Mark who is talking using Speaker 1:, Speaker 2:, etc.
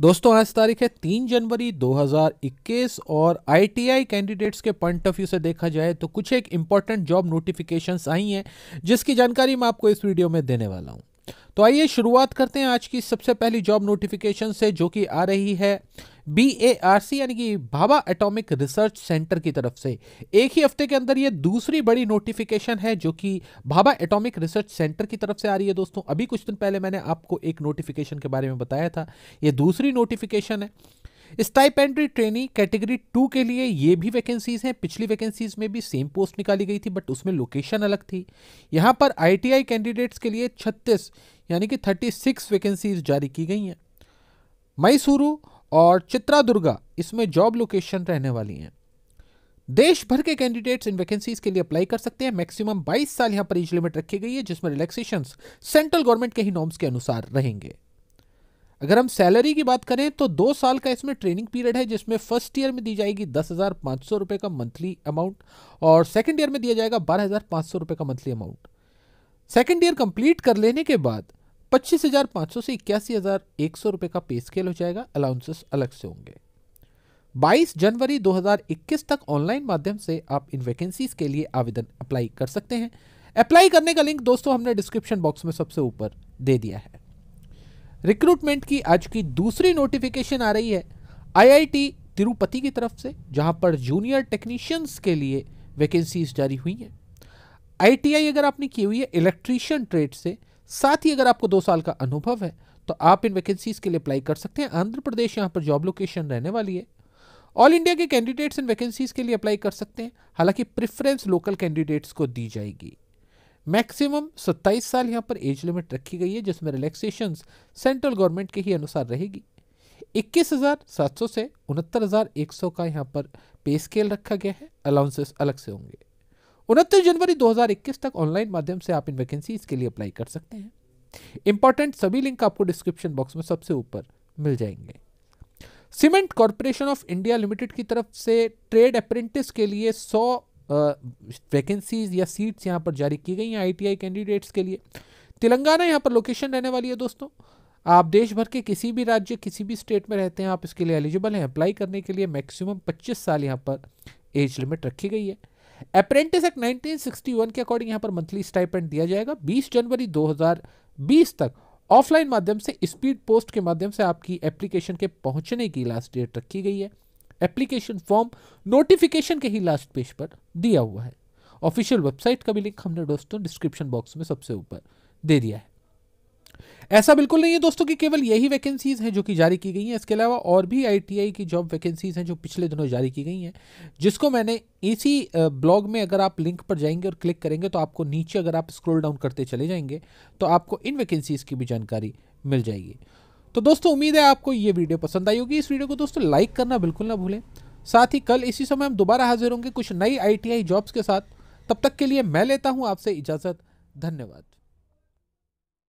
Speaker 1: दोस्तों आज तारीख है तीन जनवरी 2021 और आईटीआई कैंडिडेट्स के पॉइंट ऑफ व्यू से देखा जाए तो कुछ एक इंपॉर्टेंट जॉब नोटिफिकेशंस आई हैं जिसकी जानकारी मैं आपको इस वीडियो में देने वाला हूं तो आइए शुरुआत करते हैं आज की सबसे पहली जॉब नोटिफिकेशन से जो कि आ रही है बी ए आर सी यानी कि भाभा एटॉमिक रिसर्च सेंटर की तरफ से एक ही हफ्ते के अंदर ये दूसरी बड़ी नोटिफिकेशन है जो कि भाभा एटॉमिक रिसर्च सेंटर की तरफ से आ रही है दोस्तों अभी कुछ दिन पहले मैंने आपको एक नोटिफिकेशन के बारे में बताया था ये दूसरी नोटिफिकेशन है stipendiary trainee category two के लिए ये भी वैकेंसीज हैं पिछली वैकेंसीज में भी सेम पोस्ट निकाली गई थी बट उसमें लोकेशन अलग थी यहाँ पर आईटीआई कैंडिडेट्स के लिए 36 यानी कि 36 वैकेंसीज जारी की गई हैं मैसूरू और चित्रा दुर्गा इसमें जॉब लोकेशन रहने वाली हैं देश भर के कैंडिडेट्स इन वैकेंसीज के लिए अप्लाई कर सकते हैं मैक्सिमम 22 साल यहां पर एज लिमिट रखी गई है जिसमें रिलैक्सेशन सेंट्रल गवर्नमेंट के ही नॉर्म्स के अनुसार रहेंगे अगर हम सैलरी की बात करें तो दो साल का इसमें ट्रेनिंग पीरियड है जिसमें फर्स्ट ईयर में दी जाएगी दस हज़ार पांच सौ रुपए का मंथली अमाउंट और सेकेंड ईयर में दिया जाएगा बारह हज़ार पांच सौ रुपए का monthly amount second year complete कर लेने के बाद 25,500 से इक्यासी हज़ार एक का पे स्केल हो जाएगा अलाउंसेस अलग से होंगे 22 जनवरी 2021 तक ऑनलाइन माध्यम से आप इन वैकेंसीज के लिए आवेदन अप्लाई कर सकते हैं अप्लाई करने का लिंक दोस्तों हमने डिस्क्रिप्शन बॉक्स में सबसे ऊपर दे दिया है रिक्रूटमेंट की आज की दूसरी नोटिफिकेशन आ रही है आईआईटी तिरुपति की तरफ से जहां पर जूनियर टेक्नीशियंस के लिए वैकेंसीज जारी हुई हैं आईटीआई अगर आपने की हुई है इलेक्ट्रीशियन ट्रेड से साथ ही अगर आपको दो साल का अनुभव है तो आप इन वैकेंसीज के लिए अप्लाई कर सकते हैं आंध्र प्रदेश यहाँ पर जॉब लोकेशन रहने वाली है ऑल इंडिया के कैंडिडेट्स इन वैकेंसीज के लिए अप्लाई कर सकते हैं हालांकि प्रिफरेंस लोकल कैंडिडेट्स को दी जाएगी मैक्सिमम 27 साल यहाँ पर एज लिमिट रखी गई है जिसमें रिलैक्सेशन सेंट्रल गवर्नमेंट के ही अनुसार रहेगी इक्कीस हज़ार सात सौ से उनहत्तर हज़ार एक सौ का यहाँ पर पे स्केल रखा गया है अलाउंसेस अलग से होंगे उनतीस जनवरी 2021 तक ऑनलाइन माध्यम से आप इन वैकेंसीज के लिए अप्लाई कर सकते हैं इंपॉर्टेंट सभी लिंक आपको डिस्क्रिप्शन बॉक्स में सबसे ऊपर मिल जाएंगे Cement Corporation of India Limited की तरफ से ट्रेड अप्रेंटिस के लिए 100 वैकेंसीज या सीट्स यहाँ पर जारी की गई हैं आईटीआई कैंडिडेट्स के लिए तेलंगाना यहाँ पर लोकेशन रहने वाली है दोस्तों आप देश भर के किसी भी राज्य किसी भी स्टेट में रहते हैं आप इसके लिए एलिजिबल हैं अप्लाई करने के लिए मैक्सिमम 25 साल यहाँ पर एज लिमिट रखी गई है अप्रेंटिस एक्ट 1961 के अकॉर्डिंग यहाँ पर मंथली स्टाइपेंट दिया जाएगा 20 जनवरी 2020 तक ऑफलाइन माध्यम से स्पीड पोस्ट के माध्यम से आपकी एप्लीकेशन के पहुंचने की लास्ट डेट रखी गई है एप्लीकेशन फॉर्म नोटिफिकेशन के ही लास्ट पेज पर दिया हुआ है ऑफिशियल वेबसाइट का भी लिंक हमने दोस्तों डिस्क्रिप्शन बॉक्स में सबसे ऊपर दे दिया है ऐसा बिल्कुल नहीं है दोस्तों कि केवल यही वैकेंसीज हैं जो कि जारी की गई हैं इसके अलावा और भी आईटीआई की जॉब वैकेंसीज हैं जो पिछले दिनों जारी की गई हैं जिसको मैंने इसी ब्लॉग में अगर आप लिंक पर जाएंगे और क्लिक करेंगे तो आपको नीचे अगर आप स्क्रॉल डाउन करते चले जाएंगे तो आपको इन वैकेंसीज़ की भी जानकारी मिल जाएगी तो दोस्तों उम्मीद है आपको ये वीडियो पसंद आई होगी इस वीडियो को दोस्तों लाइक करना बिल्कुल ना भूलें साथ ही कल इसी समय हम दोबारा हाजिर होंगे कुछ नई आई जॉब्स के साथ तब तक के लिए मैं लेता हूँ आपसे इजाज़त धन्यवाद